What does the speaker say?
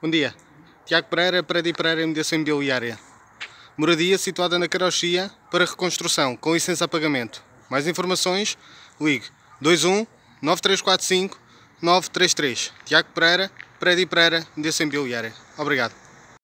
Bom dia. Tiago Pereira, Prédio Pereira Mediação Imobiliária. Moradia situada na Caroxia para reconstrução, com licença a pagamento. Mais informações? Ligue 21 9345 933. Tiago Pereira, Prédio Pereira Mediação Imobiliária. Obrigado.